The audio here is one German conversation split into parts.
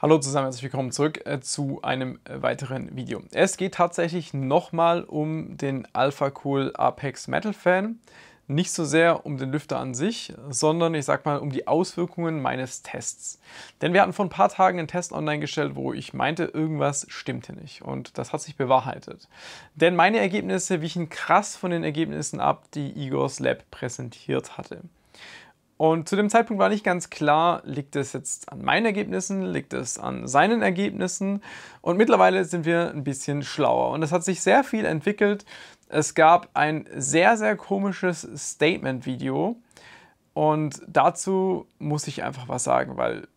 Hallo zusammen, herzlich willkommen zurück äh, zu einem äh, weiteren Video. Es geht tatsächlich nochmal um den Alpha Cool Apex Metal Fan. Nicht so sehr um den Lüfter an sich, sondern ich sag mal um die Auswirkungen meines Tests. Denn wir hatten vor ein paar Tagen einen Test online gestellt, wo ich meinte, irgendwas stimmte nicht. Und das hat sich bewahrheitet. Denn meine Ergebnisse wichen krass von den Ergebnissen ab, die Igors Lab präsentiert hatte. Und zu dem Zeitpunkt war nicht ganz klar, liegt es jetzt an meinen Ergebnissen, liegt es an seinen Ergebnissen. Und mittlerweile sind wir ein bisschen schlauer. Und es hat sich sehr viel entwickelt. Es gab ein sehr, sehr komisches Statement-Video. Und dazu muss ich einfach was sagen, weil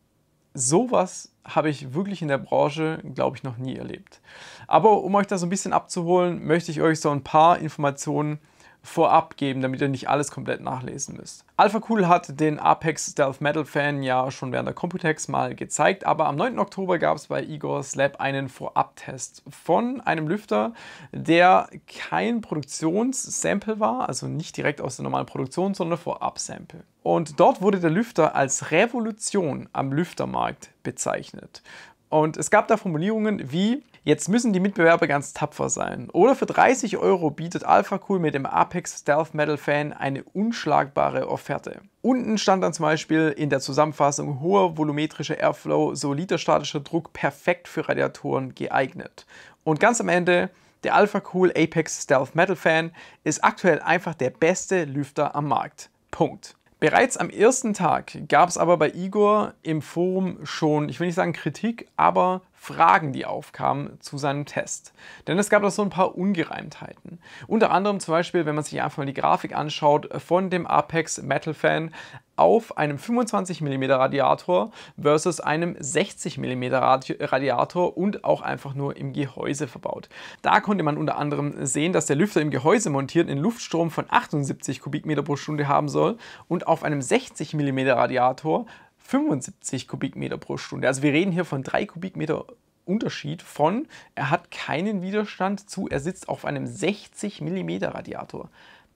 sowas habe ich wirklich in der Branche, glaube ich, noch nie erlebt. Aber um euch da so ein bisschen abzuholen, möchte ich euch so ein paar Informationen vorab geben, damit ihr nicht alles komplett nachlesen müsst. Alpha Cool hat den Apex Stealth Metal Fan ja schon während der Computex mal gezeigt, aber am 9. Oktober gab es bei Igor's Lab einen Vorabtest von einem Lüfter, der kein Produktionssample war, also nicht direkt aus der normalen Produktion, sondern Vorabsample. Und dort wurde der Lüfter als Revolution am Lüftermarkt bezeichnet. Und es gab da Formulierungen wie Jetzt müssen die Mitbewerber ganz tapfer sein. Oder für 30 Euro bietet Alpha Cool mit dem Apex Stealth Metal Fan eine unschlagbare Offerte. Unten stand dann zum Beispiel in der Zusammenfassung hoher volumetrischer Airflow, solider statischer Druck, perfekt für Radiatoren geeignet. Und ganz am Ende der Alpha Cool Apex Stealth Metal Fan ist aktuell einfach der beste Lüfter am Markt. Punkt. Bereits am ersten Tag gab es aber bei Igor im Forum schon, ich will nicht sagen Kritik, aber Fragen, die aufkamen zu seinem Test. Denn es gab da so ein paar Ungereimtheiten. Unter anderem zum Beispiel, wenn man sich einfach mal die Grafik anschaut äh, von dem Apex Metal Fan auf einem 25mm Radiator versus einem 60mm Radiator und auch einfach nur im Gehäuse verbaut. Da konnte man unter anderem sehen, dass der Lüfter im Gehäuse montiert einen Luftstrom von 78 Kubikmeter pro Stunde haben soll und auf einem 60mm Radiator 75 Kubikmeter pro Stunde. Also wir reden hier von 3 Kubikmeter Unterschied von, er hat keinen Widerstand zu, er sitzt auf einem 60 mm Radiator.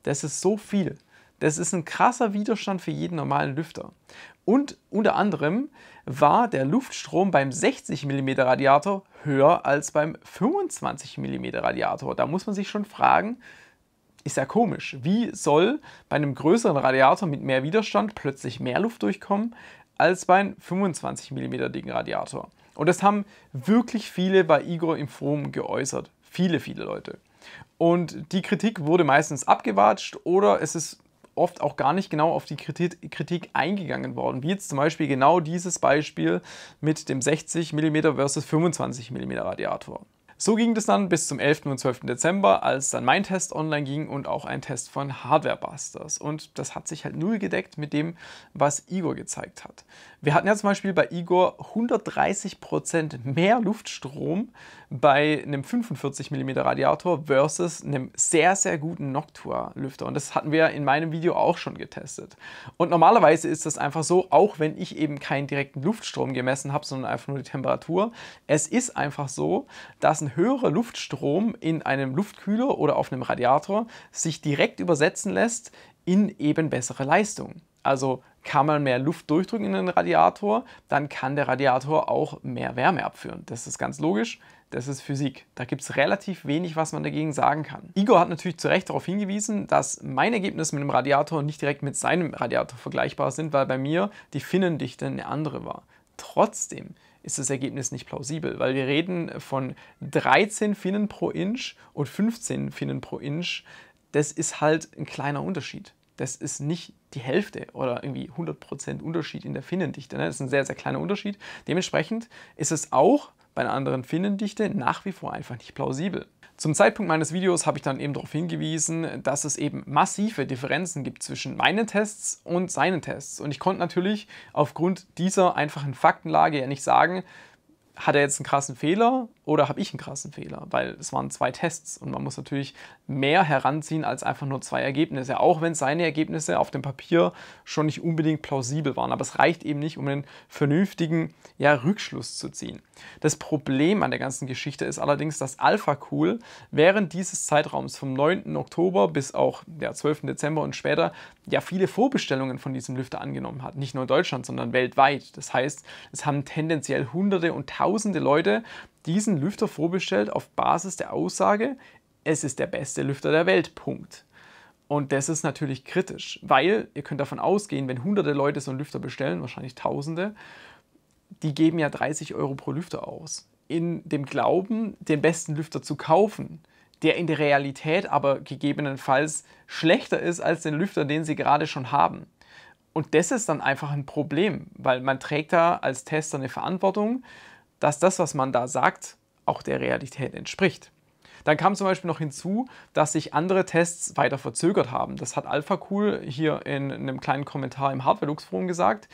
Das ist so viel. Das ist ein krasser Widerstand für jeden normalen Lüfter. Und unter anderem war der Luftstrom beim 60 mm Radiator höher als beim 25 mm Radiator. Da muss man sich schon fragen, ist ja komisch. Wie soll bei einem größeren Radiator mit mehr Widerstand plötzlich mehr Luft durchkommen als beim 25 mm dicken Radiator. Und das haben wirklich viele bei Igor im Forum geäußert. Viele, viele Leute. Und die Kritik wurde meistens abgewatscht oder es ist oft auch gar nicht genau auf die Kritik eingegangen worden, wie jetzt zum Beispiel genau dieses Beispiel mit dem 60 mm versus 25 mm Radiator. So ging das dann bis zum 11. und 12. Dezember, als dann mein Test online ging und auch ein Test von Hardware Busters. Und das hat sich halt null gedeckt mit dem, was Igor gezeigt hat. Wir hatten ja zum Beispiel bei Igor 130% mehr Luftstrom bei einem 45 mm Radiator versus einem sehr, sehr guten Noctua-Lüfter. Und das hatten wir in meinem Video auch schon getestet. Und normalerweise ist das einfach so, auch wenn ich eben keinen direkten Luftstrom gemessen habe, sondern einfach nur die Temperatur. Es ist einfach so, dass ein höherer Luftstrom in einem Luftkühler oder auf einem Radiator sich direkt übersetzen lässt in eben bessere Leistung. Also kann man mehr Luft durchdrücken in den Radiator, dann kann der Radiator auch mehr Wärme abführen. Das ist ganz logisch, das ist Physik. Da gibt es relativ wenig, was man dagegen sagen kann. Igor hat natürlich zu Recht darauf hingewiesen, dass mein Ergebnis mit dem Radiator nicht direkt mit seinem Radiator vergleichbar sind, weil bei mir die Finnendichte eine andere war. Trotzdem ist das Ergebnis nicht plausibel, weil wir reden von 13 Finnen pro Inch und 15 Finnen pro Inch. Das ist halt ein kleiner Unterschied. Das ist nicht die Hälfte oder irgendwie 100% Unterschied in der Finnendichte. Ne? Das ist ein sehr, sehr kleiner Unterschied. Dementsprechend ist es auch bei einer anderen Finnendichte nach wie vor einfach nicht plausibel. Zum Zeitpunkt meines Videos habe ich dann eben darauf hingewiesen, dass es eben massive Differenzen gibt zwischen meinen Tests und seinen Tests. Und ich konnte natürlich aufgrund dieser einfachen Faktenlage ja nicht sagen, hat er jetzt einen krassen Fehler oder habe ich einen krassen Fehler? Weil es waren zwei Tests und man muss natürlich mehr heranziehen als einfach nur zwei Ergebnisse, auch wenn seine Ergebnisse auf dem Papier schon nicht unbedingt plausibel waren. Aber es reicht eben nicht, um einen vernünftigen ja, Rückschluss zu ziehen. Das Problem an der ganzen Geschichte ist allerdings, dass Alpha Cool während dieses Zeitraums vom 9. Oktober bis auch der ja, 12. Dezember und später ja viele Vorbestellungen von diesem Lüfter angenommen hat. Nicht nur in Deutschland, sondern weltweit. Das heißt, es haben tendenziell Hunderte und Tausende tausende Leute diesen Lüfter vorbestellt auf Basis der Aussage, es ist der beste Lüfter der Welt. Punkt. Und das ist natürlich kritisch, weil ihr könnt davon ausgehen, wenn hunderte Leute so einen Lüfter bestellen, wahrscheinlich tausende, die geben ja 30 Euro pro Lüfter aus. In dem Glauben, den besten Lüfter zu kaufen, der in der Realität aber gegebenenfalls schlechter ist als den Lüfter, den sie gerade schon haben. Und das ist dann einfach ein Problem, weil man trägt da als Tester eine Verantwortung trägt dass das, was man da sagt, auch der Realität entspricht. Dann kam zum Beispiel noch hinzu, dass sich andere Tests weiter verzögert haben. Das hat AlphaCool hier in einem kleinen Kommentar im Hardware-Lux-Forum gesagt,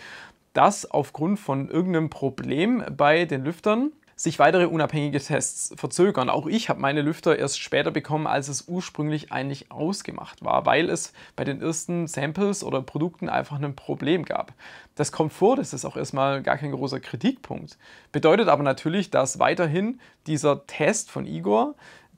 dass aufgrund von irgendeinem Problem bei den Lüftern sich weitere unabhängige Tests verzögern. Auch ich habe meine Lüfter erst später bekommen, als es ursprünglich eigentlich ausgemacht war, weil es bei den ersten Samples oder Produkten einfach ein Problem gab. Das Komfort, das ist auch erstmal gar kein großer Kritikpunkt. Bedeutet aber natürlich, dass weiterhin dieser Test von Igor,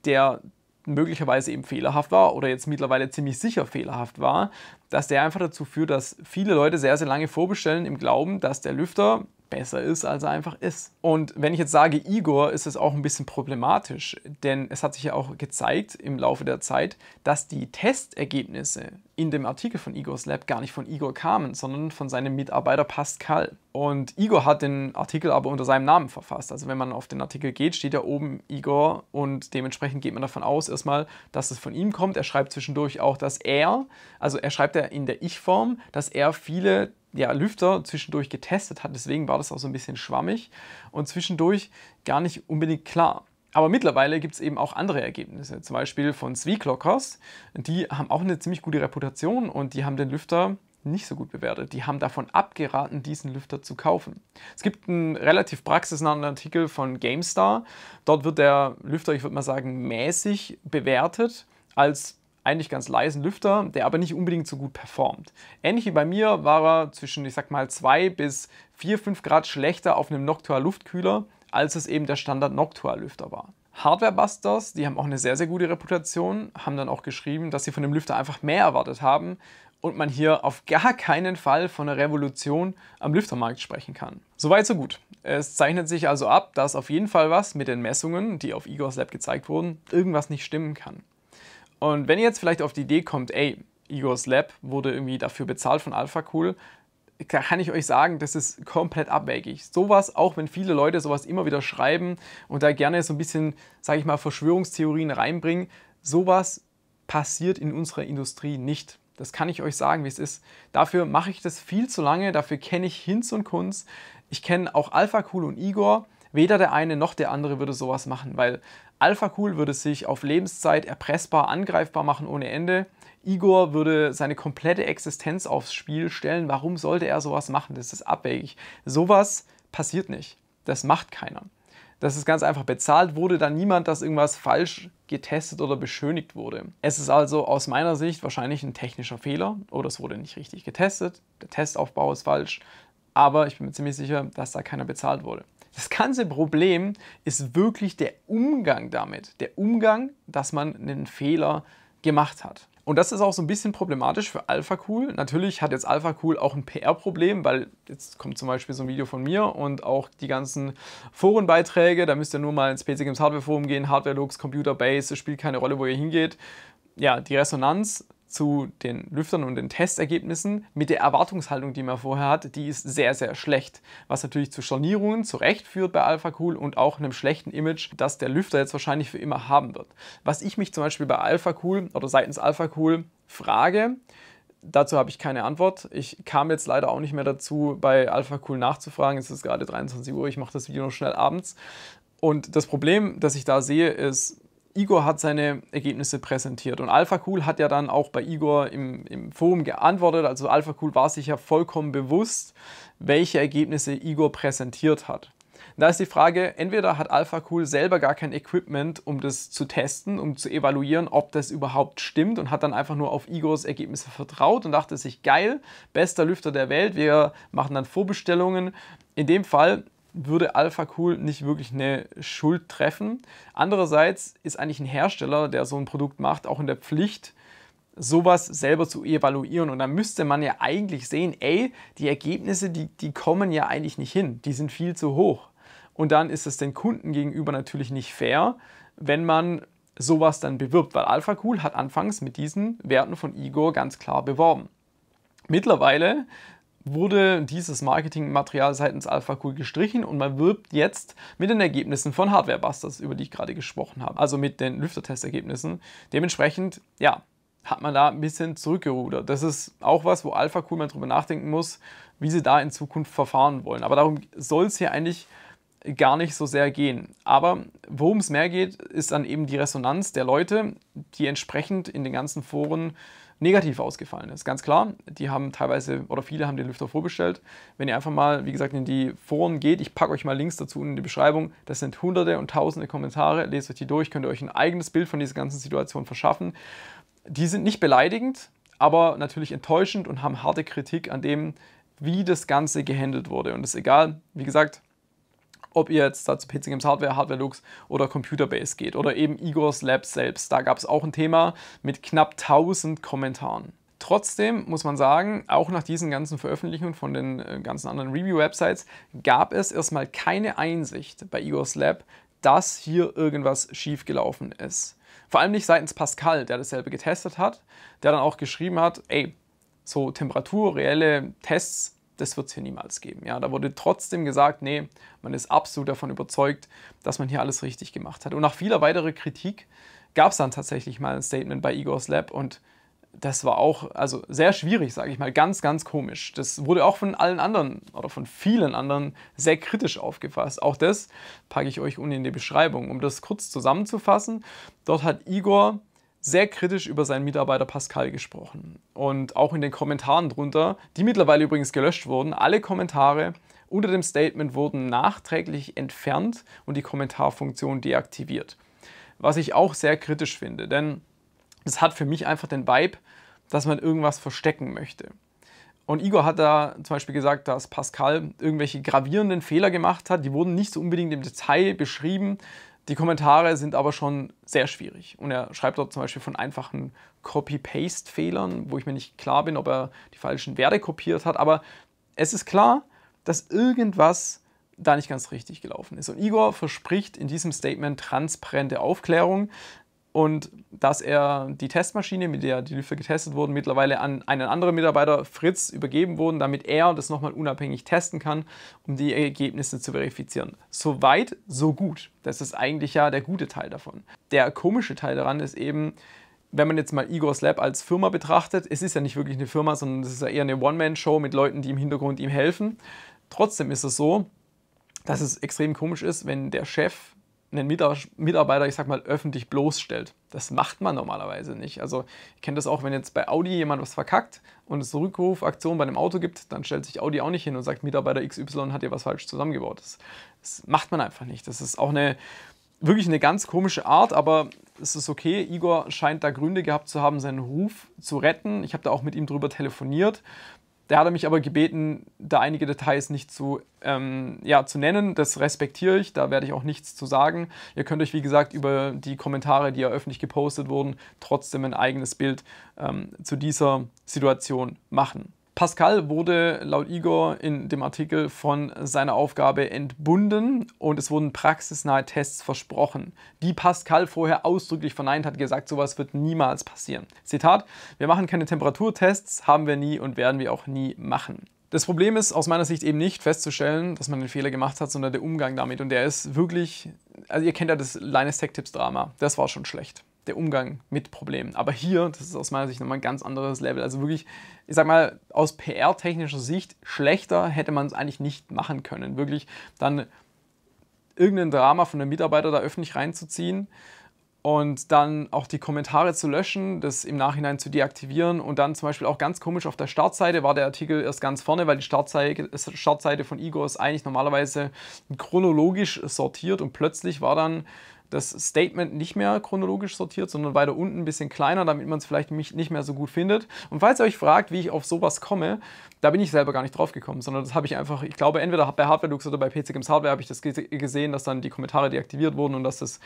der möglicherweise eben fehlerhaft war oder jetzt mittlerweile ziemlich sicher fehlerhaft war, dass der einfach dazu führt, dass viele Leute sehr, sehr lange vorbestellen im Glauben, dass der Lüfter besser ist, als er einfach ist. Und wenn ich jetzt sage Igor, ist es auch ein bisschen problematisch, denn es hat sich ja auch gezeigt im Laufe der Zeit, dass die Testergebnisse in dem Artikel von Igor's Lab gar nicht von Igor kamen, sondern von seinem Mitarbeiter Pascal. Und Igor hat den Artikel aber unter seinem Namen verfasst. Also wenn man auf den Artikel geht, steht da oben Igor und dementsprechend geht man davon aus erstmal, dass es von ihm kommt. Er schreibt zwischendurch auch, dass er, also er schreibt ja in der Ich-Form, dass er viele ja, Lüfter zwischendurch getestet hat. Deswegen war das auch so ein bisschen schwammig und zwischendurch gar nicht unbedingt klar. Aber mittlerweile gibt es eben auch andere Ergebnisse, zum Beispiel von Zwieklockers. Die haben auch eine ziemlich gute Reputation und die haben den Lüfter nicht so gut bewertet. Die haben davon abgeraten, diesen Lüfter zu kaufen. Es gibt einen relativ praxisnahen Artikel von GameStar. Dort wird der Lüfter, ich würde mal sagen, mäßig bewertet als eigentlich ganz leisen Lüfter, der aber nicht unbedingt so gut performt. Ähnlich wie bei mir war er zwischen, ich sag mal, 2 bis 4, 5 Grad schlechter auf einem Noctua Luftkühler als es eben der Standard Noctua-Lüfter war. Hardware-Busters, die haben auch eine sehr, sehr gute Reputation, haben dann auch geschrieben, dass sie von dem Lüfter einfach mehr erwartet haben und man hier auf gar keinen Fall von einer Revolution am Lüftermarkt sprechen kann. Soweit, so gut. Es zeichnet sich also ab, dass auf jeden Fall was mit den Messungen, die auf Igors Lab gezeigt wurden, irgendwas nicht stimmen kann. Und wenn ihr jetzt vielleicht auf die Idee kommt, ey, Igors Lab wurde irgendwie dafür bezahlt von AlphaCool, da kann ich euch sagen, das ist komplett abwegig. Sowas, auch wenn viele Leute sowas immer wieder schreiben und da gerne so ein bisschen, sage ich mal, Verschwörungstheorien reinbringen, sowas passiert in unserer Industrie nicht. Das kann ich euch sagen, wie es ist. Dafür mache ich das viel zu lange, dafür kenne ich Hinz und Kunz. Ich kenne auch Alpha Cool und Igor. Weder der eine noch der andere würde sowas machen, weil Alpha Cool würde sich auf Lebenszeit erpressbar, angreifbar machen ohne Ende. Igor würde seine komplette Existenz aufs Spiel stellen. Warum sollte er sowas machen? Das ist abwegig. Sowas passiert nicht. Das macht keiner. Das ist ganz einfach bezahlt wurde, da niemand, dass irgendwas falsch getestet oder beschönigt wurde. Es ist also aus meiner Sicht wahrscheinlich ein technischer Fehler oder es wurde nicht richtig getestet, der Testaufbau ist falsch, aber ich bin mir ziemlich sicher, dass da keiner bezahlt wurde. Das ganze Problem ist wirklich der Umgang damit, der Umgang, dass man einen Fehler gemacht hat. Und das ist auch so ein bisschen problematisch für Alpha Cool. Natürlich hat jetzt Alpha Cool auch ein PR-Problem, weil jetzt kommt zum Beispiel so ein Video von mir und auch die ganzen Forenbeiträge. Da müsst ihr nur mal ins PC Games Hardware Forum gehen, Hardware Looks, Computer Base, es spielt keine Rolle, wo ihr hingeht. Ja, die Resonanz zu den Lüftern und den Testergebnissen mit der Erwartungshaltung, die man vorher hat, die ist sehr, sehr schlecht. Was natürlich zu Stornierungen zu führt bei Alpha Cool und auch einem schlechten Image, das der Lüfter jetzt wahrscheinlich für immer haben wird. Was ich mich zum Beispiel bei Alpha Cool oder seitens Alpha Cool frage, Dazu habe ich keine Antwort. Ich kam jetzt leider auch nicht mehr dazu, bei Alpha Cool nachzufragen. Es ist gerade 23 Uhr, ich mache das Video noch schnell abends. Und das Problem, das ich da sehe, ist, Igor hat seine Ergebnisse präsentiert und Alpha Cool hat ja dann auch bei Igor im, im Forum geantwortet. Also Alpha Cool war sich ja vollkommen bewusst, welche Ergebnisse Igor präsentiert hat. Da ist die Frage, entweder hat Alpha Cool selber gar kein Equipment, um das zu testen, um zu evaluieren, ob das überhaupt stimmt und hat dann einfach nur auf Igors Ergebnisse vertraut und dachte sich, geil, bester Lüfter der Welt, wir machen dann Vorbestellungen. In dem Fall würde Alpha Cool nicht wirklich eine Schuld treffen. Andererseits ist eigentlich ein Hersteller, der so ein Produkt macht, auch in der Pflicht, sowas selber zu evaluieren. Und da müsste man ja eigentlich sehen, ey, die Ergebnisse, die, die kommen ja eigentlich nicht hin, die sind viel zu hoch. Und dann ist es den Kunden gegenüber natürlich nicht fair, wenn man sowas dann bewirbt, weil Alpha Cool hat anfangs mit diesen Werten von Igor ganz klar beworben. Mittlerweile wurde dieses Marketingmaterial seitens Alpha Cool gestrichen und man wirbt jetzt mit den Ergebnissen von Hardware Busters, über die ich gerade gesprochen habe, also mit den Lüftertestergebnissen. Dementsprechend, ja, hat man da ein bisschen zurückgerudert. Das ist auch was, wo Alpha Cool mal drüber nachdenken muss, wie sie da in Zukunft verfahren wollen. Aber darum soll es hier eigentlich gar nicht so sehr gehen. Aber worum es mehr geht, ist dann eben die Resonanz der Leute, die entsprechend in den ganzen Foren negativ ausgefallen ist. Ganz klar, die haben teilweise oder viele haben den Lüfter vorbestellt. Wenn ihr einfach mal, wie gesagt, in die Foren geht, ich packe euch mal Links dazu in die Beschreibung, das sind hunderte und tausende Kommentare, lest euch die durch, könnt ihr euch ein eigenes Bild von dieser ganzen Situation verschaffen. Die sind nicht beleidigend, aber natürlich enttäuschend und haben harte Kritik an dem, wie das Ganze gehandelt wurde. Und es ist egal, wie gesagt, ob ihr jetzt da zu PC Games Hardware, Hardware Lux oder Computer Base geht oder eben Igor's Lab selbst. Da gab es auch ein Thema mit knapp 1000 Kommentaren. Trotzdem muss man sagen, auch nach diesen ganzen Veröffentlichungen von den äh, ganzen anderen Review-Websites gab es erstmal keine Einsicht bei Igor's Lab, dass hier irgendwas schiefgelaufen ist. Vor allem nicht seitens Pascal, der dasselbe getestet hat, der dann auch geschrieben hat, ey, so temperaturreelle Tests das wird es hier niemals geben. Ja, da wurde trotzdem gesagt, nee, man ist absolut davon überzeugt, dass man hier alles richtig gemacht hat. Und nach vieler weiterer Kritik gab es dann tatsächlich mal ein Statement bei Igor's Lab und das war auch also sehr schwierig, sage ich mal, ganz, ganz komisch. Das wurde auch von allen anderen oder von vielen anderen sehr kritisch aufgefasst. Auch das packe ich euch unten in die Beschreibung. Um das kurz zusammenzufassen, dort hat Igor sehr kritisch über seinen Mitarbeiter Pascal gesprochen. Und auch in den Kommentaren drunter, die mittlerweile übrigens gelöscht wurden, alle Kommentare unter dem Statement wurden nachträglich entfernt und die Kommentarfunktion deaktiviert. Was ich auch sehr kritisch finde, denn das hat für mich einfach den Vibe, dass man irgendwas verstecken möchte. Und Igor hat da zum Beispiel gesagt, dass Pascal irgendwelche gravierenden Fehler gemacht hat. Die wurden nicht so unbedingt im Detail beschrieben. Die Kommentare sind aber schon sehr schwierig. Und er schreibt dort zum Beispiel von einfachen Copy-Paste-Fehlern, wo ich mir nicht klar bin, ob er die falschen Werte kopiert hat. Aber es ist klar, dass irgendwas da nicht ganz richtig gelaufen ist. Und Igor verspricht in diesem Statement transparente Aufklärung und dass er die Testmaschine, mit der die Lüfter getestet wurden, mittlerweile an einen anderen Mitarbeiter, Fritz, übergeben wurden, damit er das nochmal unabhängig testen kann, um die Ergebnisse zu verifizieren. So weit, so gut. Das ist eigentlich ja der gute Teil davon. Der komische Teil daran ist eben, wenn man jetzt mal Igor's Lab als Firma betrachtet, es ist ja nicht wirklich eine Firma, sondern es ist ja eher eine One-Man-Show mit Leuten, die im Hintergrund ihm helfen. Trotzdem ist es so, dass es extrem komisch ist, wenn der Chef einen Mitarbeiter, ich sag mal, öffentlich bloßstellt. Das macht man normalerweise nicht. Also, ich kenne das auch, wenn jetzt bei Audi jemand was verkackt und es eine Rückrufaktion bei einem Auto gibt, dann stellt sich Audi auch nicht hin und sagt, Mitarbeiter XY hat dir was falsch zusammengebaut. Das, das macht man einfach nicht. Das ist auch eine wirklich eine ganz komische Art, aber es ist okay. Igor scheint da Gründe gehabt zu haben, seinen Ruf zu retten. Ich habe da auch mit ihm drüber telefoniert der hatte mich aber gebeten, da einige Details nicht zu, ähm, ja, zu nennen. Das respektiere ich, da werde ich auch nichts zu sagen. Ihr könnt euch, wie gesagt, über die Kommentare, die ja öffentlich gepostet wurden, trotzdem ein eigenes Bild ähm, zu dieser Situation machen. Pascal wurde laut Igor in dem Artikel von seiner Aufgabe entbunden und es wurden praxisnahe Tests versprochen, die Pascal vorher ausdrücklich verneint hat, gesagt, sowas wird niemals passieren. Zitat, wir machen keine Temperaturtests, haben wir nie und werden wir auch nie machen. Das Problem ist aus meiner Sicht eben nicht festzustellen, dass man einen Fehler gemacht hat, sondern der Umgang damit. Und der ist wirklich, also ihr kennt ja das Linus Tech Tips Drama, das war schon schlecht der Umgang mit Problemen. Aber hier, das ist aus meiner Sicht nochmal ein ganz anderes Level. Also wirklich, ich sag mal, aus PR-technischer Sicht schlechter hätte man es eigentlich nicht machen können. Wirklich dann irgendein Drama von einem Mitarbeiter da öffentlich reinzuziehen und dann auch die Kommentare zu löschen, das im Nachhinein zu deaktivieren und dann zum Beispiel auch ganz komisch auf der Startseite war der Artikel erst ganz vorne, weil die Startseite, Startseite von Igor ist eigentlich normalerweise chronologisch sortiert und plötzlich war dann das Statement nicht mehr chronologisch sortiert, sondern weiter unten ein bisschen kleiner, damit man es vielleicht nicht mehr so gut findet. Und falls ihr euch fragt, wie ich auf sowas komme, da bin ich selber gar nicht drauf gekommen, sondern das habe ich einfach, ich glaube, entweder bei Hardware-Lux oder bei PCGames Hardware habe ich das gesehen, dass dann die Kommentare deaktiviert wurden und dass das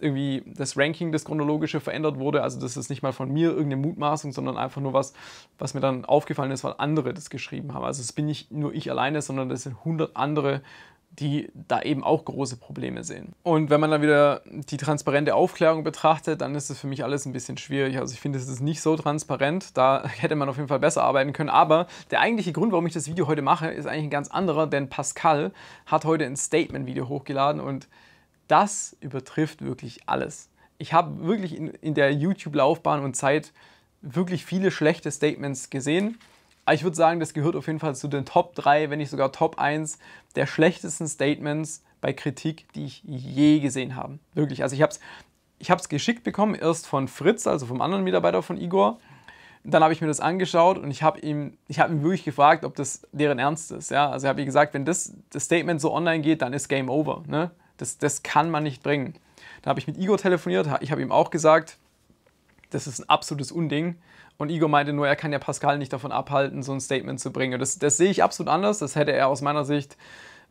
irgendwie das Ranking, das chronologische verändert wurde. Also das ist nicht mal von mir irgendeine Mutmaßung, sondern einfach nur was, was mir dann aufgefallen ist, weil andere das geschrieben haben. Also es bin nicht nur ich alleine, sondern das sind 100 andere die da eben auch große Probleme sehen. Und wenn man dann wieder die transparente Aufklärung betrachtet, dann ist es für mich alles ein bisschen schwierig. Also ich finde, es ist nicht so transparent. Da hätte man auf jeden Fall besser arbeiten können. Aber der eigentliche Grund, warum ich das Video heute mache, ist eigentlich ein ganz anderer, denn Pascal hat heute ein Statement-Video hochgeladen und das übertrifft wirklich alles. Ich habe wirklich in, in der YouTube-Laufbahn und Zeit wirklich viele schlechte Statements gesehen aber ich würde sagen, das gehört auf jeden Fall zu den Top 3, wenn nicht sogar Top 1 der schlechtesten Statements bei Kritik, die ich je gesehen habe. Wirklich. Also ich habe es ich geschickt bekommen, erst von Fritz, also vom anderen Mitarbeiter von Igor. Dann habe ich mir das angeschaut und ich habe ihm, ich hab ihn wirklich gefragt, ob das deren Ernst ist. Ja? Also ich habe ihm gesagt, wenn das, das Statement so online geht, dann ist Game Over. Ne? Das, das kann man nicht bringen. Dann habe ich mit Igor telefoniert, ich habe ihm auch gesagt, das ist ein absolutes Unding. Und Igor meinte nur, er kann ja Pascal nicht davon abhalten, so ein Statement zu bringen. Das, das sehe ich absolut anders. Das hätte er aus meiner Sicht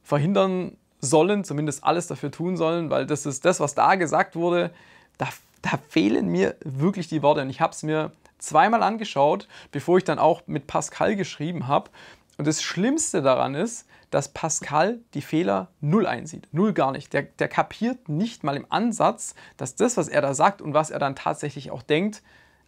verhindern sollen, zumindest alles dafür tun sollen, weil das ist das, was da gesagt wurde. Da, da fehlen mir wirklich die Worte. Und ich habe es mir zweimal angeschaut, bevor ich dann auch mit Pascal geschrieben habe. Und das Schlimmste daran ist, dass Pascal die Fehler null einsieht. Null gar nicht. Der, der kapiert nicht mal im Ansatz, dass das, was er da sagt und was er dann tatsächlich auch denkt,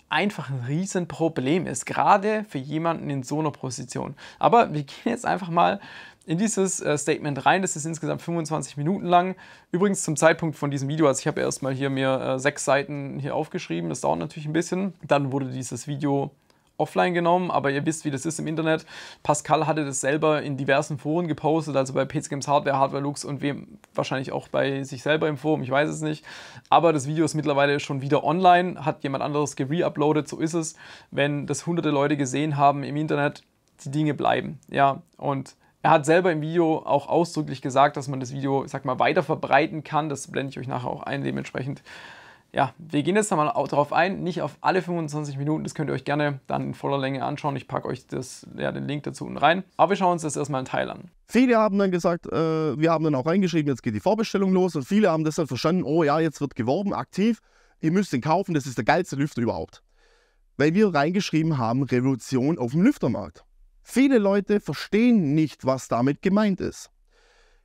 einfach ein Riesenproblem ist, gerade für jemanden in so einer Position. Aber wir gehen jetzt einfach mal in dieses äh, Statement rein. Das ist insgesamt 25 Minuten lang. Übrigens zum Zeitpunkt von diesem Video, also ich habe erstmal hier mir äh, sechs Seiten hier aufgeschrieben, das dauert natürlich ein bisschen. Dann wurde dieses Video offline genommen, aber ihr wisst, wie das ist im Internet. Pascal hatte das selber in diversen Foren gepostet, also bei PC Games Hardware, Hardware Lux und wem wahrscheinlich auch bei sich selber im Forum, ich weiß es nicht. Aber das Video ist mittlerweile schon wieder online, hat jemand anderes gereuploadet, so ist es. Wenn das hunderte Leute gesehen haben im Internet, die Dinge bleiben. Ja, und er hat selber im Video auch ausdrücklich gesagt, dass man das Video, ich sag mal, weiter verbreiten kann. Das blende ich euch nachher auch ein. Dementsprechend ja, wir gehen jetzt nochmal darauf ein, nicht auf alle 25 Minuten, das könnt ihr euch gerne dann in voller Länge anschauen. Ich packe euch das, ja, den Link dazu unten rein. Aber wir schauen uns das erstmal in Teil an. Viele haben dann gesagt, äh, wir haben dann auch reingeschrieben, jetzt geht die Vorbestellung los und viele haben deshalb verstanden, oh ja, jetzt wird geworben, aktiv, ihr müsst den kaufen, das ist der geilste Lüfter überhaupt. Weil wir reingeschrieben haben, Revolution auf dem Lüftermarkt. Viele Leute verstehen nicht, was damit gemeint ist.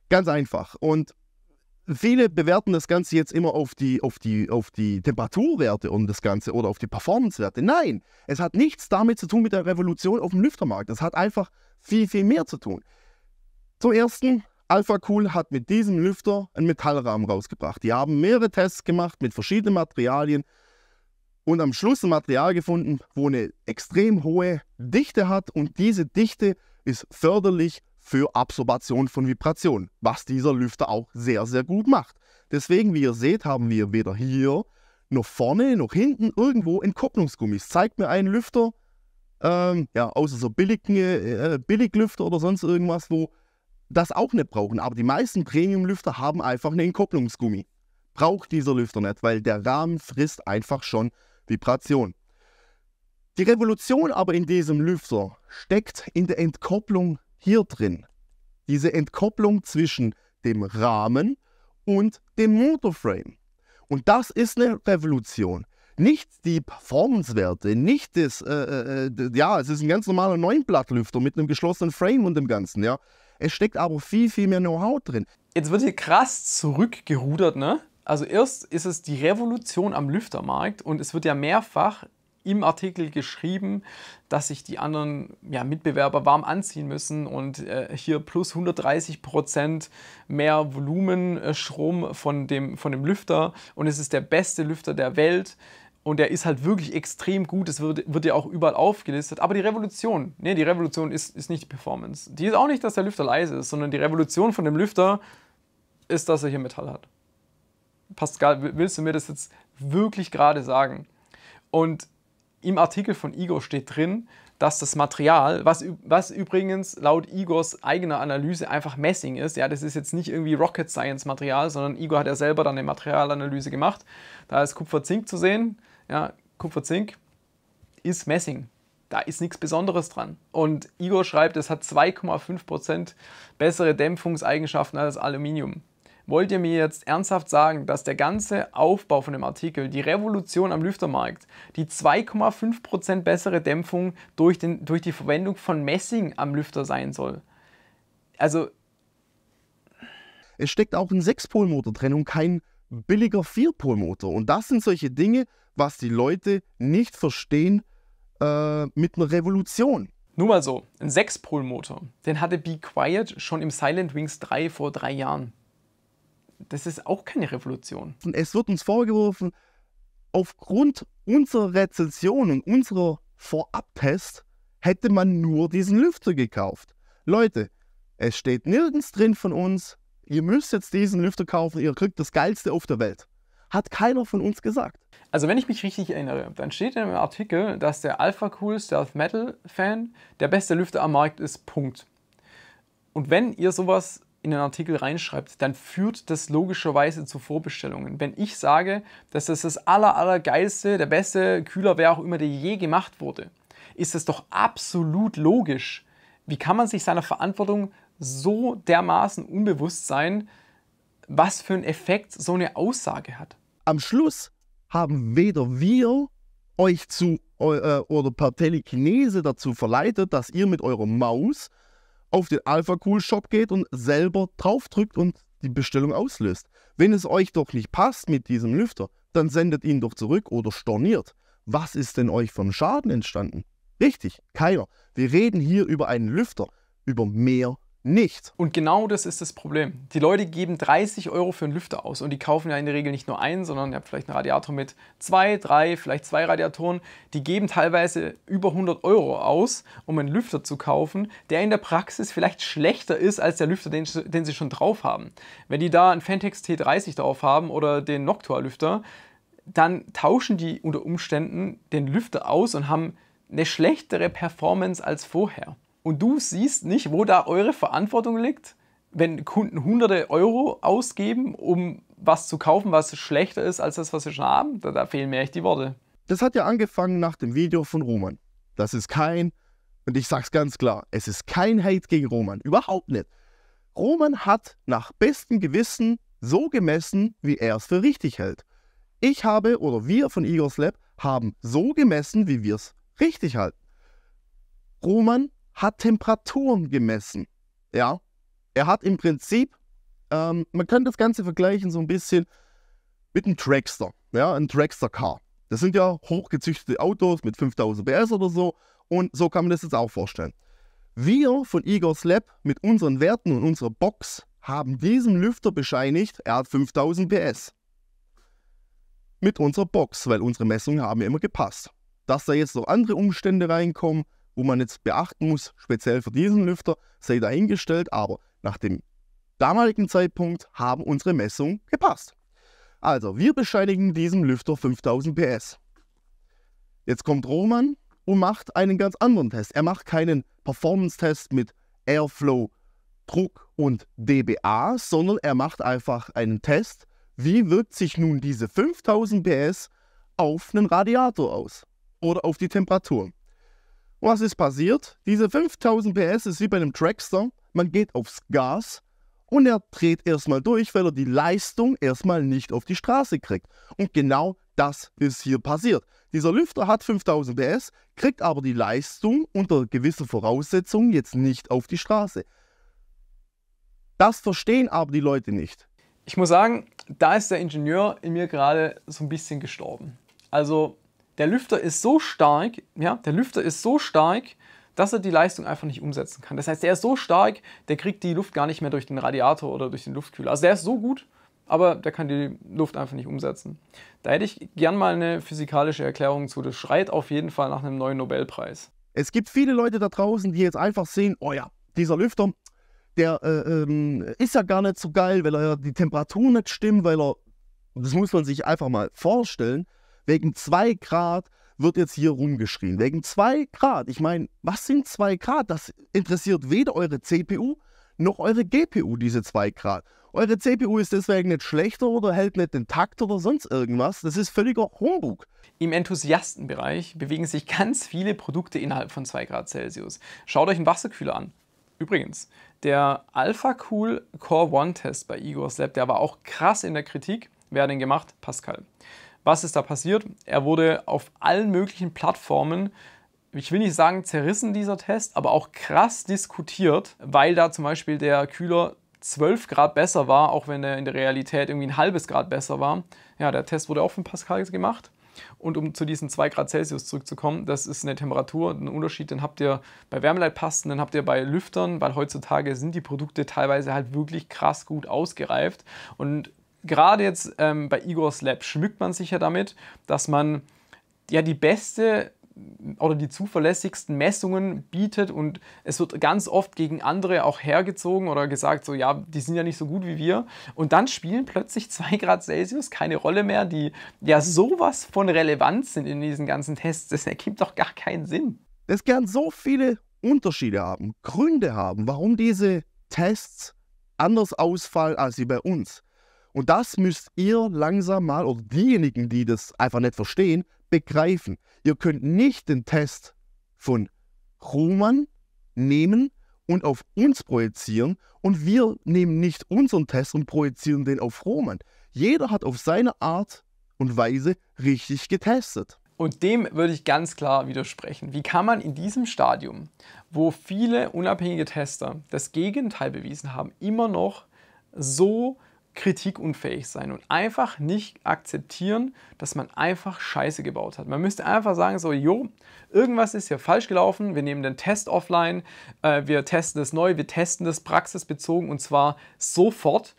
Ganz einfach. Und viele bewerten das Ganze jetzt immer auf die, auf die, auf die Temperaturwerte und das Ganze oder auf die Performancewerte. Nein, es hat nichts damit zu tun mit der Revolution auf dem Lüftermarkt. Es hat einfach viel, viel mehr zu tun. Zum ersten, Alpha Cool hat mit diesem Lüfter einen Metallrahmen rausgebracht. Die haben mehrere Tests gemacht mit verschiedenen Materialien und am Schluss ein Material gefunden, wo eine extrem hohe Dichte hat und diese Dichte ist förderlich für Absorption von Vibrationen, was dieser Lüfter auch sehr, sehr gut macht. Deswegen, wie ihr seht, haben wir weder hier noch vorne noch hinten irgendwo Entkopplungsgummis. Zeigt mir einen Lüfter, ähm, ja, außer so Billig, äh, Billiglüfter oder sonst irgendwas, wo das auch nicht brauchen. Aber die meisten Premium-Lüfter haben einfach eine Entkopplungsgummi. Braucht dieser Lüfter nicht, weil der Rahmen frisst einfach schon Vibration. Die Revolution aber in diesem Lüfter steckt in der Entkopplung hier drin. Diese Entkopplung zwischen dem Rahmen und dem Motorframe. Und das ist eine Revolution. Nicht die Performance-Werte, nicht das, äh, äh, äh ja, es ist ein ganz normaler 9-Blatt-Lüfter mit einem geschlossenen Frame und dem Ganzen, ja. Es steckt aber viel, viel mehr Know-how drin. Jetzt wird hier krass zurückgerudert, ne? Also erst ist es die Revolution am Lüftermarkt und es wird ja mehrfach im Artikel geschrieben, dass sich die anderen ja, Mitbewerber warm anziehen müssen und äh, hier plus 130 Prozent mehr Volumenstrom äh, von dem, von dem Lüfter und es ist der beste Lüfter der Welt. Und der ist halt wirklich extrem gut. Es wird, wird ja auch überall aufgelistet. Aber die Revolution, nee, die Revolution ist, ist nicht die Performance. Die ist auch nicht, dass der Lüfter leise ist, sondern die Revolution von dem Lüfter ist, dass er hier Metall hat. Pascal, willst du mir das jetzt wirklich gerade sagen? Und im Artikel von Igor steht drin, dass das Material, was, was übrigens laut Igors eigener Analyse einfach Messing ist, ja, das ist jetzt nicht irgendwie Rocket Science Material, sondern Igor hat ja selber dann eine Materialanalyse gemacht. Da ist Kupferzink zu sehen, ja, Kupferzink ist Messing. Da ist nichts Besonderes dran. Und Igor schreibt, es hat 2,5% bessere Dämpfungseigenschaften als Aluminium. Wollt ihr mir jetzt ernsthaft sagen, dass der ganze Aufbau von dem Artikel, die Revolution am Lüftermarkt, die 2,5% bessere Dämpfung durch, den, durch die Verwendung von Messing am Lüfter sein soll? Also. Es steckt auch in Sechspolmotor drin und kein billiger Vierpolmotor. Und das sind solche Dinge, was die Leute nicht verstehen äh, mit einer Revolution. Nur mal so, ein Sechspolmotor, den hatte Be Quiet schon im Silent Wings 3 vor drei Jahren das ist auch keine Revolution. Und es wird uns vorgeworfen, aufgrund unserer Rezension und unserer Vorabtest hätte man nur diesen Lüfter gekauft. Leute, es steht nirgends drin von uns, ihr müsst jetzt diesen Lüfter kaufen, ihr kriegt das Geilste auf der Welt. Hat keiner von uns gesagt. Also wenn ich mich richtig erinnere, dann steht in einem Artikel, dass der Alpha Cool Stealth Metal Fan der beste Lüfter am Markt ist, Punkt. Und wenn ihr sowas in einen Artikel reinschreibt, dann führt das logischerweise zu Vorbestellungen. Wenn ich sage, dass das das aller, aller geilste, der beste Kühler, wäre auch immer, der je gemacht wurde, ist das doch absolut logisch. Wie kann man sich seiner Verantwortung so dermaßen unbewusst sein, was für einen Effekt so eine Aussage hat? Am Schluss haben weder wir euch zu äh, oder per Telekinese dazu verleitet, dass ihr mit eurer Maus auf den Alpha Cool Shop geht und selber draufdrückt und die Bestellung auslöst. Wenn es euch doch nicht passt mit diesem Lüfter, dann sendet ihn doch zurück oder storniert. Was ist denn euch vom Schaden entstanden? Richtig, keiner. Wir reden hier über einen Lüfter, über mehr nicht. Und genau das ist das Problem. Die Leute geben 30 Euro für einen Lüfter aus und die kaufen ja in der Regel nicht nur einen, sondern ihr habt vielleicht einen Radiator mit zwei, drei, vielleicht zwei Radiatoren. Die geben teilweise über 100 Euro aus, um einen Lüfter zu kaufen, der in der Praxis vielleicht schlechter ist als der Lüfter, den, den sie schon drauf haben. Wenn die da einen Fantex T30 drauf haben oder den Noctua-Lüfter, dann tauschen die unter Umständen den Lüfter aus und haben eine schlechtere Performance als vorher und du siehst nicht, wo da eure Verantwortung liegt, wenn Kunden hunderte Euro ausgeben, um was zu kaufen, was schlechter ist als das, was sie schon haben, da, da fehlen mir echt die Worte. Das hat ja angefangen nach dem Video von Roman. Das ist kein, und ich sag's ganz klar, es ist kein Hate gegen Roman, überhaupt nicht. Roman hat nach bestem Gewissen so gemessen, wie er es für richtig hält. Ich habe oder wir von Eagles Lab haben so gemessen, wie wir es richtig halten. Roman hat Temperaturen gemessen. Ja, er hat im Prinzip, ähm, man kann das Ganze vergleichen so ein bisschen mit einem Trackster, ja, ein Dragster-Car. Das sind ja hochgezüchtete Autos mit 5000 PS oder so und so kann man das jetzt auch vorstellen. Wir von Igor's Lab mit unseren Werten und unserer Box haben diesem Lüfter bescheinigt, er hat 5000 PS. Mit unserer Box, weil unsere Messungen haben ja immer gepasst. Dass da jetzt noch andere Umstände reinkommen, wo man jetzt beachten muss, speziell für diesen Lüfter, sei dahingestellt, aber nach dem damaligen Zeitpunkt haben unsere Messungen gepasst. Also, wir bescheinigen diesem Lüfter 5000 PS. Jetzt kommt Roman und macht einen ganz anderen Test. Er macht keinen Performance-Test mit Airflow, Druck und dBA, sondern er macht einfach einen Test, wie wirkt sich nun diese 5000 PS auf einen Radiator aus oder auf die Temperatur was ist passiert? Diese 5000 PS ist wie bei einem Trackster. Man geht aufs Gas und er dreht erstmal durch, weil er die Leistung erstmal nicht auf die Straße kriegt. Und genau das ist hier passiert. Dieser Lüfter hat 5000 PS, kriegt aber die Leistung unter gewissen Voraussetzungen jetzt nicht auf die Straße. Das verstehen aber die Leute nicht. Ich muss sagen, da ist der Ingenieur in mir gerade so ein bisschen gestorben. Also der Lüfter ist so stark, ja, der Lüfter ist so stark, dass er die Leistung einfach nicht umsetzen kann. Das heißt, der ist so stark, der kriegt die Luft gar nicht mehr durch den Radiator oder durch den Luftkühler. Also der ist so gut, aber der kann die Luft einfach nicht umsetzen. Da hätte ich gern mal eine physikalische Erklärung zu. Das schreit auf jeden Fall nach einem neuen Nobelpreis. Es gibt viele Leute da draußen, die jetzt einfach sehen, oh ja, dieser Lüfter, der äh, ähm, ist ja gar nicht so geil, weil er die Temperatur nicht stimmt, weil er, das muss man sich einfach mal vorstellen, Wegen 2 Grad wird jetzt hier rumgeschrien. Wegen 2 Grad. Ich meine, was sind 2 Grad? Das interessiert weder eure CPU noch eure GPU, diese 2 Grad. Eure CPU ist deswegen nicht schlechter oder hält nicht den Takt oder sonst irgendwas. Das ist völliger Humbug. Im Enthusiastenbereich bewegen sich ganz viele Produkte innerhalb von 2 Grad Celsius. Schaut euch einen Wasserkühler an. Übrigens, der Alpha Cool Core One Test bei Igor's Lab, der war auch krass in der Kritik. Wer hat den gemacht? Pascal. Was ist da passiert? Er wurde auf allen möglichen Plattformen ich will nicht sagen zerrissen, dieser Test, aber auch krass diskutiert, weil da zum Beispiel der Kühler 12 Grad besser war, auch wenn er in der Realität irgendwie ein halbes Grad besser war. Ja, der Test wurde auch von Pascal gemacht. Und um zu diesen 2 Grad Celsius zurückzukommen, das ist eine Temperatur, ein Unterschied, den habt ihr bei Wärmeleitpasten, den habt ihr bei Lüftern, weil heutzutage sind die Produkte teilweise halt wirklich krass gut ausgereift. Und gerade jetzt ähm, bei Igor's Lab schmückt man sich ja damit, dass man ja die beste mm, oder die zuverlässigsten Messungen bietet und es wird ganz oft gegen andere auch hergezogen oder gesagt, so ja, die sind ja nicht so gut wie wir. Und dann spielen plötzlich 2 Grad Celsius keine Rolle mehr, die ja sowas von relevant sind in diesen ganzen Tests. Das ergibt doch gar keinen Sinn. Es kann so viele Unterschiede haben, Gründe haben, warum diese Tests anders ausfallen als sie bei uns. Und das müsst ihr langsam mal, oder diejenigen, die das einfach nicht verstehen, begreifen. Ihr könnt nicht den Test von Roman nehmen und auf uns projizieren und wir nehmen nicht unseren Test und projizieren den auf Roman. Jeder hat auf seine Art und Weise richtig getestet. Und dem würde ich ganz klar widersprechen. Wie kann man in diesem Stadium, wo viele unabhängige Tester das Gegenteil bewiesen haben, immer noch so kritikunfähig sein und einfach nicht akzeptieren, dass man einfach Scheiße gebaut hat. Man müsste einfach sagen, so, jo, irgendwas ist hier falsch gelaufen, wir nehmen den Test offline, äh, wir testen das neu, wir testen das praxisbezogen und zwar sofort,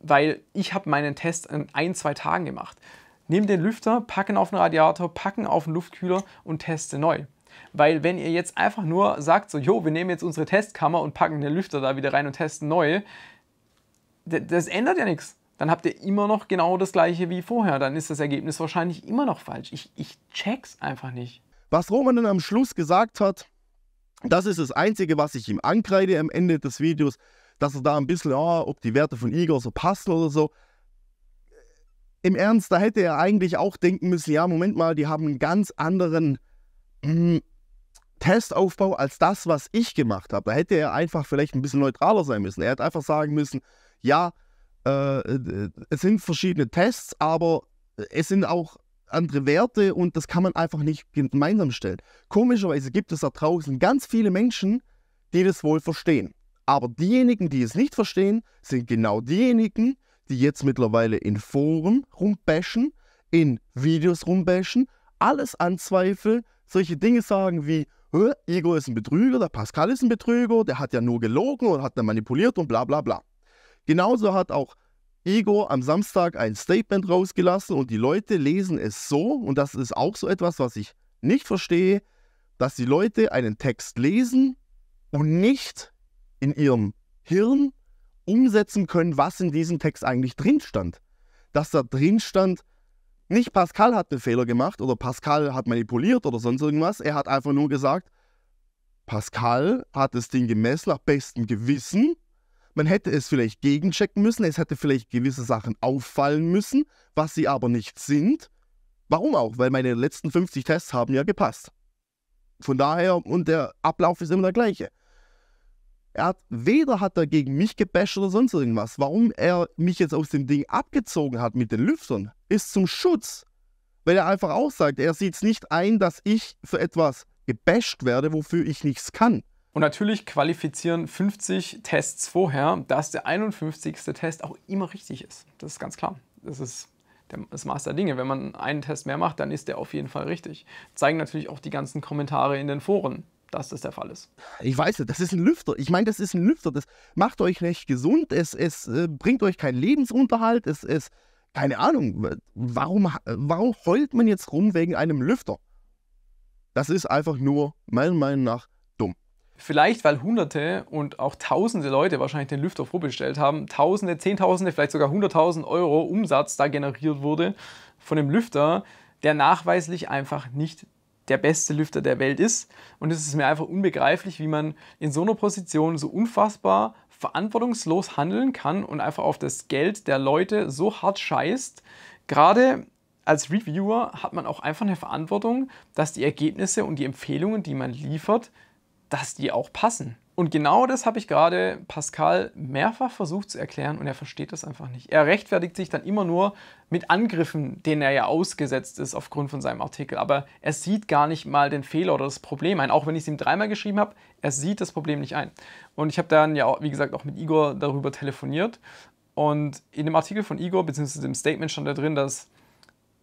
weil ich habe meinen Test in ein, zwei Tagen gemacht. Nehmt den Lüfter, packen auf den Radiator, packen auf den Luftkühler und teste neu. Weil wenn ihr jetzt einfach nur sagt, so, jo, wir nehmen jetzt unsere Testkammer und packen den Lüfter da wieder rein und testen neu, das ändert ja nichts. Dann habt ihr immer noch genau das gleiche wie vorher. Dann ist das Ergebnis wahrscheinlich immer noch falsch. Ich, ich check's einfach nicht. Was Roman dann am Schluss gesagt hat, das ist das Einzige, was ich ihm ankreide am Ende des Videos, dass er da ein bisschen, oh, ob die Werte von Igor so passen oder so. Im Ernst, da hätte er eigentlich auch denken müssen, ja, Moment mal, die haben einen ganz anderen mh, hm, Testaufbau als das, was ich gemacht habe. Da hätte er einfach vielleicht ein bisschen neutraler sein müssen. Er hätte einfach sagen müssen, ja, äh, äh, es sind verschiedene Tests, aber es sind auch andere Werte und das kann man einfach nicht gemeinsam stellen. Komischerweise gibt es da draußen ganz viele Menschen, die das wohl verstehen. Aber diejenigen, die es nicht verstehen, sind genau diejenigen, die jetzt mittlerweile in Foren rumbashen, in Videos rumbashen, alles anzweifeln, solche Dinge sagen wie, Igor ist ein Betrüger, der Pascal ist ein Betrüger, der hat ja nur gelogen und hat dann manipuliert und bla bla bla. Genauso hat auch Igor am Samstag ein Statement rausgelassen und die Leute lesen es so, und das ist auch so etwas, was ich nicht verstehe, dass die Leute einen Text lesen und nicht in ihrem Hirn umsetzen können, was in diesem Text eigentlich drin stand. Dass da drin stand, nicht Pascal hat einen Fehler gemacht oder Pascal hat manipuliert oder sonst irgendwas, er hat einfach nur gesagt, Pascal hat das Ding gemessen nach bestem Gewissen man hätte es vielleicht gegenchecken müssen, es hätte vielleicht gewisse Sachen auffallen müssen, was sie aber nicht sind. Warum auch? Weil meine letzten 50 Tests haben ja gepasst. Von daher, und der Ablauf ist immer der gleiche. Er hat, weder hat er gegen mich gebasht oder sonst irgendwas. Warum er mich jetzt aus dem Ding abgezogen hat mit den Lüftern, ist zum Schutz. Weil er einfach auch sagt, er sieht es nicht ein, dass ich für etwas gebasht werde, wofür ich nichts kann. Und natürlich qualifizieren 50 Tests vorher, dass der 51. Test auch immer richtig ist. Das ist ganz klar. Das ist das Maß der Dinge. Wenn man einen Test mehr macht, dann ist der auf jeden Fall richtig. Zeigen natürlich auch die ganzen Kommentare in den Foren, dass das der Fall ist. Ich weiß, das ist ein Lüfter. Ich meine, das ist ein Lüfter. Das macht euch nicht gesund. Es, es äh, bringt euch keinen Lebensunterhalt. Es, ist, keine Ahnung, warum, warum heult man jetzt rum wegen einem Lüfter? Das ist einfach nur, meiner Meinung nach, Vielleicht, weil Hunderte und auch Tausende Leute wahrscheinlich den Lüfter vorbestellt haben, Tausende, Zehntausende, vielleicht sogar hunderttausend Euro Umsatz da generiert wurde von dem Lüfter, der nachweislich einfach nicht der beste Lüfter der Welt ist. Und es ist mir einfach unbegreiflich, wie man in so einer Position so unfassbar verantwortungslos handeln kann und einfach auf das Geld der Leute so hart scheißt. Gerade als Reviewer hat man auch einfach eine Verantwortung, dass die Ergebnisse und die Empfehlungen, die man liefert, dass die auch passen. Und genau das habe ich gerade Pascal mehrfach versucht zu erklären und er versteht das einfach nicht. Er rechtfertigt sich dann immer nur mit Angriffen, denen er ja ausgesetzt ist aufgrund von seinem Artikel, aber er sieht gar nicht mal den Fehler oder das Problem ein. Auch wenn ich es ihm dreimal geschrieben habe, er sieht das Problem nicht ein. Und ich habe dann ja, wie gesagt, auch mit Igor darüber telefoniert und in dem Artikel von Igor, beziehungsweise dem Statement stand da drin, dass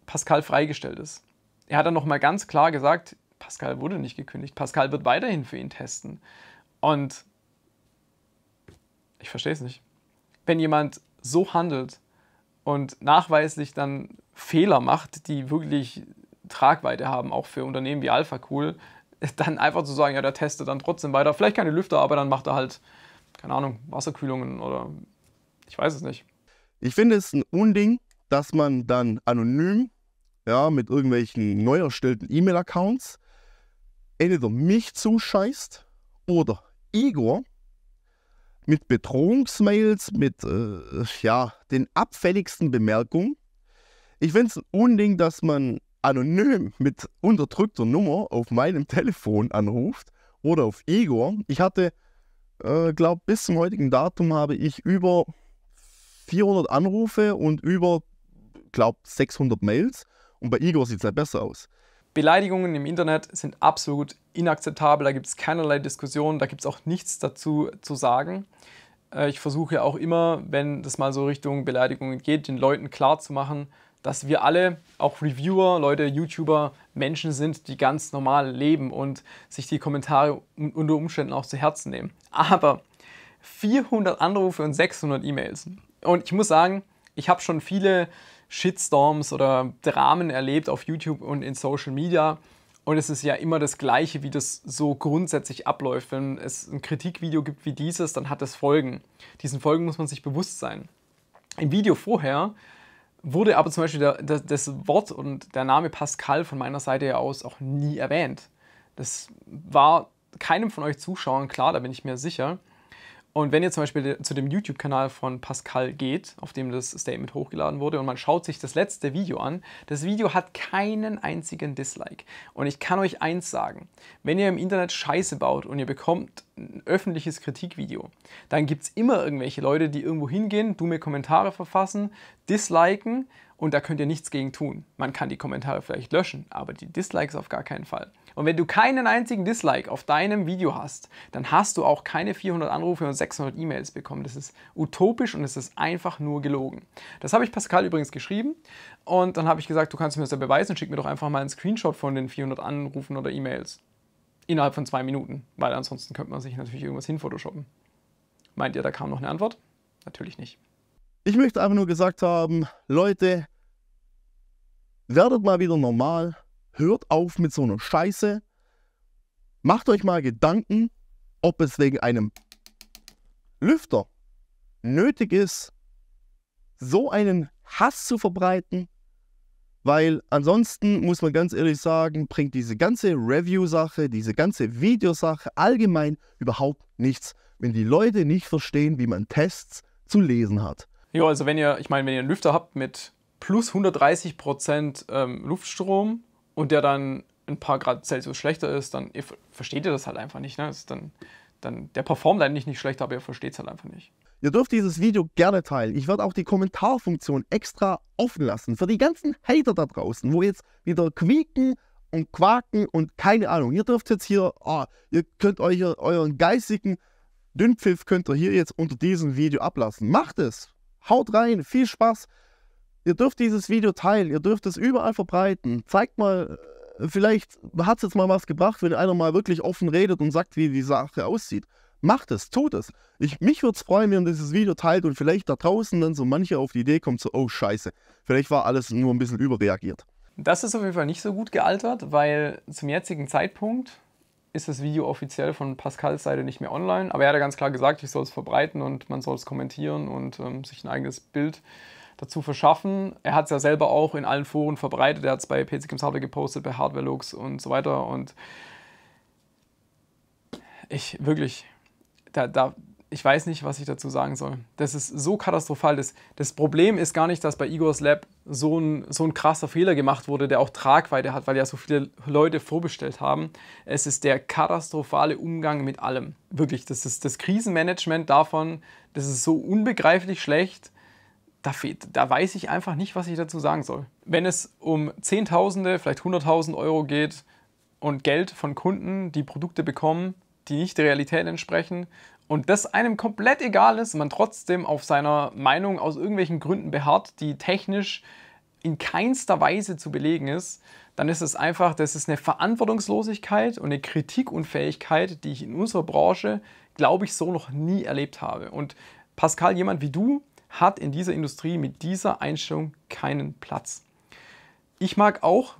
Pascal freigestellt ist. Er hat dann nochmal ganz klar gesagt, Pascal wurde nicht gekündigt. Pascal wird weiterhin für ihn testen. Und ich verstehe es nicht. Wenn jemand so handelt und nachweislich dann Fehler macht, die wirklich Tragweite haben, auch für Unternehmen wie Alpha Cool, dann einfach zu sagen, ja, der testet dann trotzdem weiter. Vielleicht keine Lüfter, aber dann macht er halt, keine Ahnung, Wasserkühlungen oder ich weiß es nicht. Ich finde es ein Unding, dass man dann anonym ja, mit irgendwelchen neu erstellten E-Mail-Accounts entweder mich zuscheißt oder Igor mit Bedrohungsmails, mit äh, ja, den abfälligsten Bemerkungen. Ich finde es ein Unding, dass man anonym mit unterdrückter Nummer auf meinem Telefon anruft oder auf Igor. Ich hatte, äh, glaube bis zum heutigen Datum habe ich über 400 Anrufe und über, glaube 600 Mails. Und bei Igor sieht es ja halt besser aus. Beleidigungen im Internet sind absolut inakzeptabel, da gibt es keinerlei Diskussion, da gibt es auch nichts dazu zu sagen. Äh, ich versuche auch immer, wenn das mal so Richtung Beleidigungen geht, den Leuten klarzumachen, dass wir alle, auch Reviewer, Leute, YouTuber, Menschen sind, die ganz normal leben und sich die Kommentare unter Umständen auch zu Herzen nehmen. Aber 400 Anrufe und 600 E-Mails. Und ich muss sagen, ich habe schon viele Shitstorms oder Dramen erlebt auf YouTube und in Social Media. Und es ist ja immer das Gleiche, wie das so grundsätzlich abläuft. Wenn es ein Kritikvideo gibt wie dieses, dann hat es Folgen. Diesen Folgen muss man sich bewusst sein. Im Video vorher wurde aber zum Beispiel der, der, das Wort und der Name Pascal von meiner Seite aus auch nie erwähnt. Das war keinem von euch Zuschauern klar, da bin ich mir sicher. Und wenn ihr zum Beispiel zu dem YouTube-Kanal von Pascal geht, auf dem das Statement hochgeladen wurde, und man schaut sich das letzte Video an, das Video hat keinen einzigen Dislike. Und ich kann euch eins sagen, wenn ihr im Internet Scheiße baut und ihr bekommt ein öffentliches Kritikvideo, dann gibt es immer irgendwelche Leute, die irgendwo hingehen, dumme Kommentare verfassen, disliken und da könnt ihr nichts gegen tun. Man kann die Kommentare vielleicht löschen, aber die Dislikes auf gar keinen Fall. Und wenn du keinen einzigen Dislike auf deinem Video hast, dann hast du auch keine 400 Anrufe und 600 E-Mails bekommen. Das ist utopisch und es ist einfach nur gelogen. Das habe ich Pascal übrigens geschrieben und dann habe ich gesagt, du kannst mir das ja beweisen, schick mir doch einfach mal einen Screenshot von den 400 Anrufen oder E-Mails. Innerhalb von zwei Minuten, weil ansonsten könnte man sich natürlich irgendwas hinphotoshoppen. Meint ihr, da kam noch eine Antwort? Natürlich nicht. Ich möchte einfach nur gesagt haben, Leute, werdet mal wieder normal, hört auf mit so einer Scheiße. Macht euch mal Gedanken, ob es wegen einem Lüfter nötig ist, so einen Hass zu verbreiten, weil ansonsten muss man ganz ehrlich sagen, bringt diese ganze Review-Sache, diese ganze Videosache allgemein überhaupt nichts, wenn die Leute nicht verstehen, wie man Tests zu lesen hat. Ja, also wenn ihr, ich meine, wenn ihr einen Lüfter habt mit plus 130 Prozent ähm, Luftstrom, und der dann ein paar Grad Celsius schlechter ist, dann ihr, versteht ihr das halt einfach nicht. Ne? dann, dann, der performt eigentlich halt nicht schlechter, aber ihr versteht es halt einfach nicht. Ihr dürft dieses Video gerne teilen. Ich werde auch die Kommentarfunktion extra offen lassen für die ganzen Hater da draußen, wo jetzt wieder quieken und quaken und keine Ahnung. Ihr dürft jetzt hier, oh, ihr könnt euch euren geistigen Dünnpfiff könnt ihr hier jetzt unter diesem Video ablassen. Macht es! Haut rein, viel Spaß! Ihr dürft dieses Video teilen, ihr dürft es überall verbreiten. Zeigt mal, äh, vielleicht hat es jetzt mal was gebracht, wenn einer mal wirklich offen redet und sagt, wie die Sache aussieht. Macht es, tut es. Ich, mich würde es freuen, wenn ihr dieses Video teilt und vielleicht da draußen dann so manche auf die Idee kommt, so, oh scheiße, vielleicht war alles nur ein bisschen überreagiert. Das ist auf jeden Fall nicht so gut gealtert, weil zum jetzigen Zeitpunkt ist das Video offiziell von Pascals Seite nicht mehr online. Aber er hat ja ganz klar gesagt, ich soll es verbreiten und man soll es kommentieren und ähm, sich ein eigenes Bild äh, dazu verschaffen. Er hat es ja selber auch in allen Foren verbreitet. Er hat es bei PC Games Hardware gepostet, bei Hardware Looks und so weiter. Und ich wirklich, da, da, ich weiß nicht, was ich dazu sagen soll. Das ist so katastrophal. Das, das Problem ist gar nicht, dass bei Igor's Lab so ein, so ein krasser Fehler gemacht wurde, der auch Tragweite hat, weil ja so viele Leute vorbestellt haben. Es ist der katastrophale Umgang mit allem. Wirklich, das ist das Krisenmanagement davon, das ist so unbegreiflich schlecht da, da weiß ich einfach nicht, was ich dazu sagen soll. Wenn es um Zehntausende, vielleicht Hunderttausend Euro geht und Geld von Kunden, die Produkte bekommen, die nicht der Realität entsprechen und das einem komplett egal ist, man trotzdem auf seiner Meinung aus irgendwelchen Gründen beharrt, die technisch in keinster Weise zu belegen ist, dann ist es einfach, das ist eine Verantwortungslosigkeit und eine Kritikunfähigkeit, die ich in unserer Branche, glaube ich, so noch nie erlebt habe. Und Pascal, jemand wie du, hat in dieser Industrie mit dieser Einstellung keinen Platz. Ich mag auch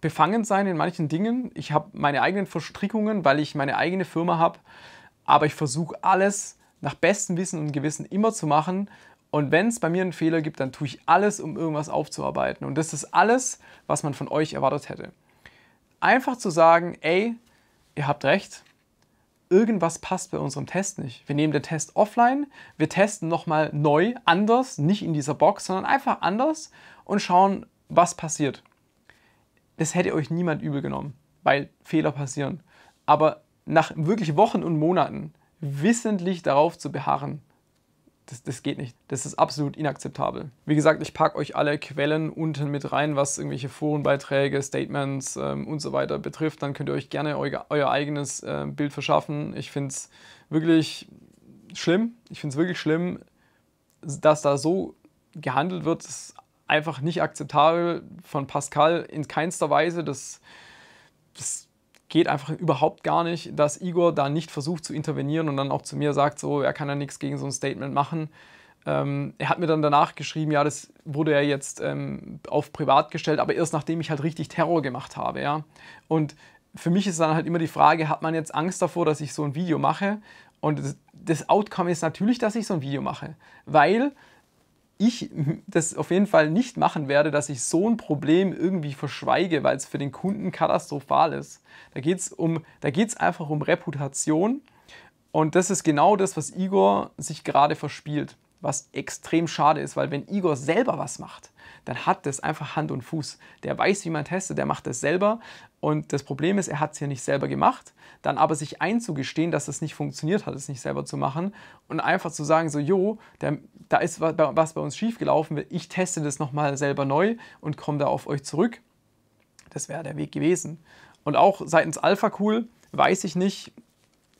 befangen sein in manchen Dingen. Ich habe meine eigenen Verstrickungen, weil ich meine eigene Firma habe. Aber ich versuche alles nach bestem Wissen und Gewissen immer zu machen. Und wenn es bei mir einen Fehler gibt, dann tue ich alles, um irgendwas aufzuarbeiten. Und das ist alles, was man von euch erwartet hätte. Einfach zu sagen, ey, ihr habt recht, irgendwas passt bei unserem Test nicht. Wir nehmen den Test offline, wir testen nochmal neu, anders, nicht in dieser Box, sondern einfach anders und schauen, was passiert. Das hätte euch niemand übel genommen, weil Fehler passieren. Aber nach wirklich Wochen und Monaten wissentlich darauf zu beharren, das, das geht nicht. Das ist absolut inakzeptabel. Wie gesagt, ich packe euch alle Quellen unten mit rein, was irgendwelche Forenbeiträge, Statements ähm, und so weiter betrifft. Dann könnt ihr euch gerne euer, euer eigenes äh, Bild verschaffen. Ich finde es wirklich schlimm. Ich finde es wirklich schlimm, dass da so gehandelt wird. Das ist einfach nicht akzeptabel von Pascal in keinster Weise. Das, das geht einfach überhaupt gar nicht, dass Igor da nicht versucht zu intervenieren und dann auch zu mir sagt, so, er kann ja nichts gegen so ein Statement machen. Ähm, er hat mir dann danach geschrieben, ja, das wurde ja jetzt ähm, auf privat gestellt, aber erst nachdem ich halt richtig Terror gemacht habe, ja. Und für mich ist dann halt immer die Frage, hat man jetzt Angst davor, dass ich so ein Video mache? Und das Outcome ist natürlich, dass ich so ein Video mache, weil ich das auf jeden Fall nicht machen werde, dass ich so ein Problem irgendwie verschweige, weil es für den Kunden katastrophal ist. Da geht es um, einfach um Reputation. Und das ist genau das, was Igor sich gerade verspielt was extrem schade ist, weil wenn Igor selber was macht, dann hat das einfach Hand und Fuß. Der weiß, wie man testet, der macht das selber. Und das Problem ist, er hat es ja nicht selber gemacht. Dann aber sich einzugestehen, dass das nicht funktioniert hat, es nicht selber zu machen. Und einfach zu sagen, so, jo, der, da ist was bei uns schiefgelaufen, ich teste das nochmal selber neu und komme da auf euch zurück. Das wäre der Weg gewesen. Und auch seitens Alpha Cool weiß ich nicht,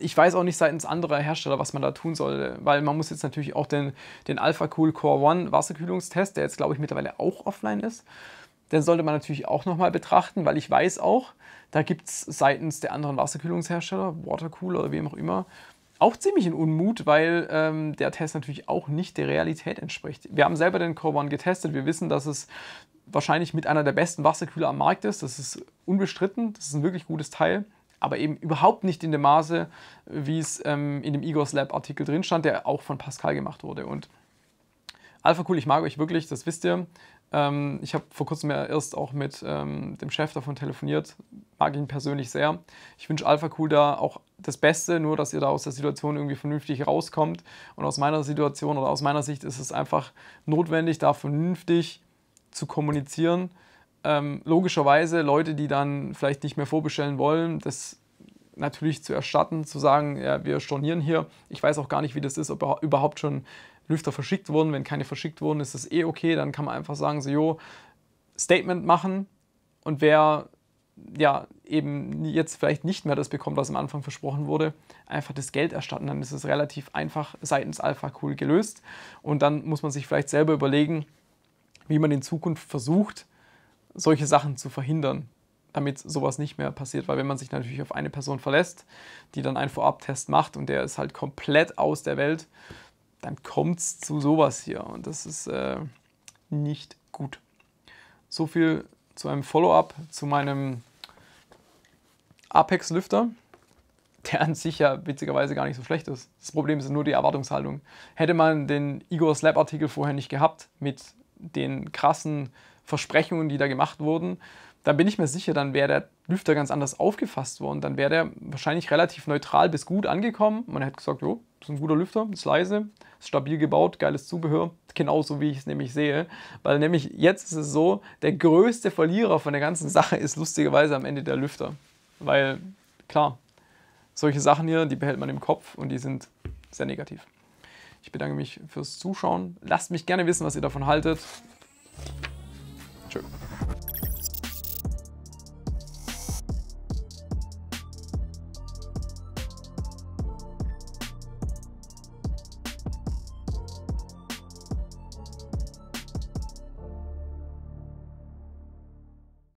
ich weiß auch nicht seitens anderer Hersteller, was man da tun soll, weil man muss jetzt natürlich auch den, den Alpha Cool Core One Wasserkühlungstest, der jetzt glaube ich mittlerweile auch offline ist, den sollte man natürlich auch nochmal betrachten, weil ich weiß auch, da gibt es seitens der anderen Wasserkühlungshersteller, Watercool oder wem auch immer, auch ziemlich in Unmut, weil ähm, der Test natürlich auch nicht der Realität entspricht. Wir haben selber den Core One getestet, wir wissen, dass es wahrscheinlich mit einer der besten Wasserkühler am Markt ist, das ist unbestritten, das ist ein wirklich gutes Teil aber eben überhaupt nicht in dem Maße, wie es ähm, in dem Igor's Lab Artikel drin stand, der auch von Pascal gemacht wurde. Und Alpha Cool, ich mag euch wirklich, das wisst ihr. Ähm, ich habe vor kurzem ja erst auch mit ähm, dem Chef davon telefoniert, mag ihn persönlich sehr. Ich wünsche Alpha Cool da auch das Beste, nur dass ihr da aus der Situation irgendwie vernünftig rauskommt. Und aus meiner Situation oder aus meiner Sicht ist es einfach notwendig, da vernünftig zu kommunizieren ähm, logischerweise Leute, die dann vielleicht nicht mehr vorbestellen wollen, das natürlich zu erstatten, zu sagen, ja, wir stornieren hier. Ich weiß auch gar nicht, wie das ist, ob überhaupt schon Lüfter verschickt wurden. Wenn keine verschickt wurden, ist das eh okay. Dann kann man einfach sagen, so, jo, Statement machen und wer ja eben jetzt vielleicht nicht mehr das bekommt, was am Anfang versprochen wurde, einfach das Geld erstatten. Dann ist es relativ einfach seitens Alpha Cool gelöst und dann muss man sich vielleicht selber überlegen, wie man in Zukunft versucht, solche Sachen zu verhindern, damit sowas nicht mehr passiert. Weil wenn man sich natürlich auf eine Person verlässt, die dann einen Vorabtest macht und der ist halt komplett aus der Welt, dann kommt es zu sowas hier und das ist äh, nicht gut. So viel zu einem Follow-up zu meinem Apex-Lüfter, der an sich ja witzigerweise gar nicht so schlecht ist. Das Problem ist nur die Erwartungshaltung. Hätte man den Igor Slap-Artikel vorher nicht gehabt mit den krassen Versprechungen, die da gemacht wurden, dann bin ich mir sicher, dann wäre der Lüfter ganz anders aufgefasst worden. Dann wäre der wahrscheinlich relativ neutral bis gut angekommen. Man hätte gesagt, jo, ist ein guter Lüfter, ist leise, ist stabil gebaut, geiles Zubehör. Genauso wie ich es nämlich sehe. Weil nämlich jetzt ist es so, der größte Verlierer von der ganzen Sache ist lustigerweise am Ende der Lüfter. Weil, klar, solche Sachen hier, die behält man im Kopf und die sind sehr negativ. Ich bedanke mich fürs Zuschauen. Lasst mich gerne wissen, was ihr davon haltet.